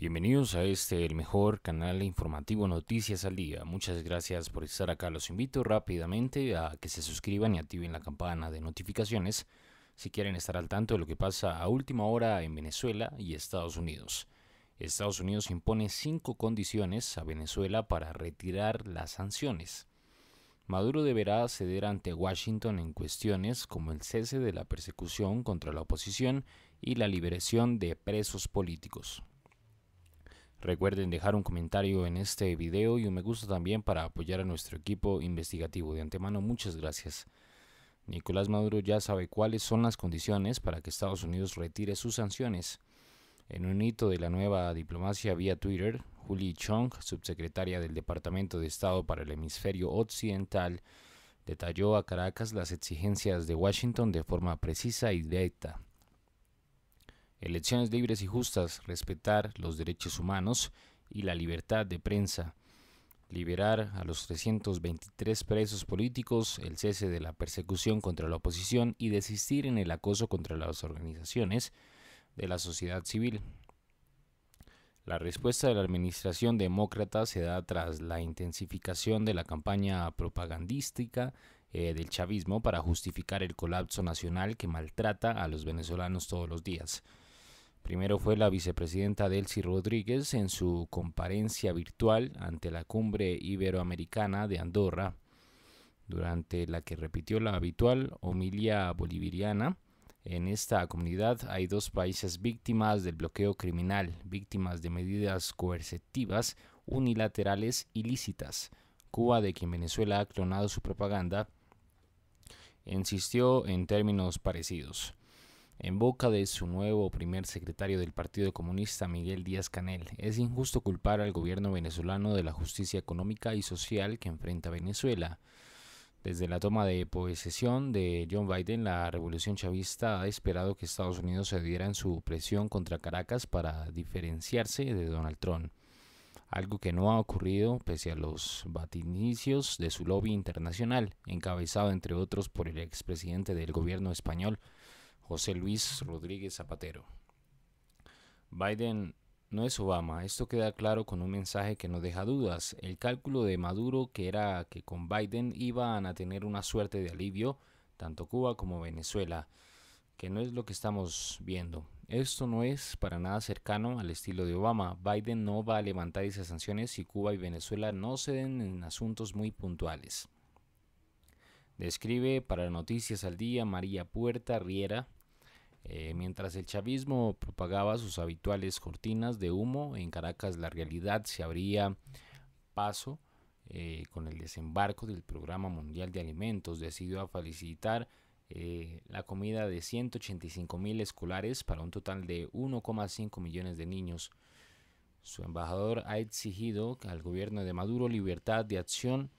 Bienvenidos a este, el mejor canal informativo Noticias al Día. Muchas gracias por estar acá. Los invito rápidamente a que se suscriban y activen la campana de notificaciones si quieren estar al tanto de lo que pasa a última hora en Venezuela y Estados Unidos. Estados Unidos impone cinco condiciones a Venezuela para retirar las sanciones. Maduro deberá ceder ante Washington en cuestiones como el cese de la persecución contra la oposición y la liberación de presos políticos. Recuerden dejar un comentario en este video y un me gusta también para apoyar a nuestro equipo investigativo. De antemano, muchas gracias. Nicolás Maduro ya sabe cuáles son las condiciones para que Estados Unidos retire sus sanciones. En un hito de la nueva diplomacia vía Twitter, Julie Chong, subsecretaria del Departamento de Estado para el Hemisferio Occidental, detalló a Caracas las exigencias de Washington de forma precisa y directa elecciones libres y justas, respetar los derechos humanos y la libertad de prensa, liberar a los 323 presos políticos, el cese de la persecución contra la oposición y desistir en el acoso contra las organizaciones de la sociedad civil. La respuesta de la administración demócrata se da tras la intensificación de la campaña propagandística eh, del chavismo para justificar el colapso nacional que maltrata a los venezolanos todos los días. Primero fue la vicepresidenta Delcy Rodríguez en su comparencia virtual ante la cumbre iberoamericana de Andorra, durante la que repitió la habitual homilia bolivariana. En esta comunidad hay dos países víctimas del bloqueo criminal, víctimas de medidas coercitivas unilaterales ilícitas. Cuba, de quien Venezuela ha clonado su propaganda, insistió en términos parecidos en boca de su nuevo primer secretario del Partido Comunista, Miguel Díaz Canel. Es injusto culpar al gobierno venezolano de la justicia económica y social que enfrenta Venezuela. Desde la toma de posesión de John Biden, la revolución chavista ha esperado que Estados Unidos cediera en su presión contra Caracas para diferenciarse de Donald Trump, algo que no ha ocurrido pese a los batinicios de su lobby internacional, encabezado entre otros por el expresidente del gobierno español, José Luis Rodríguez Zapatero. Biden no es Obama. Esto queda claro con un mensaje que no deja dudas. El cálculo de Maduro, que era que con Biden iban a tener una suerte de alivio, tanto Cuba como Venezuela, que no es lo que estamos viendo. Esto no es para nada cercano al estilo de Obama. Biden no va a levantar esas sanciones si Cuba y Venezuela no ceden en asuntos muy puntuales. Describe para Noticias al Día María Puerta Riera, eh, mientras el chavismo propagaba sus habituales cortinas de humo, en Caracas la realidad se abría paso eh, con el desembarco del Programa Mundial de Alimentos, decidió a facilitar eh, la comida de 185 mil escolares para un total de 1,5 millones de niños. Su embajador ha exigido al gobierno de Maduro libertad de acción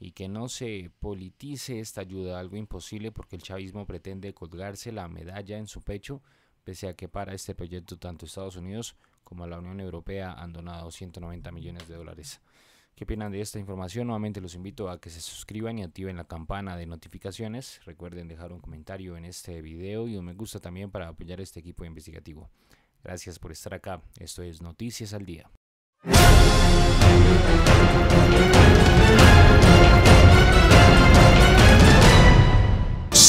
y que no se politice esta ayuda, algo imposible porque el chavismo pretende colgarse la medalla en su pecho, pese a que para este proyecto tanto Estados Unidos como la Unión Europea han donado 190 millones de dólares. ¿Qué opinan de esta información? Nuevamente los invito a que se suscriban y activen la campana de notificaciones. Recuerden dejar un comentario en este video y un me gusta también para apoyar este equipo investigativo. Gracias por estar acá. Esto es Noticias al Día.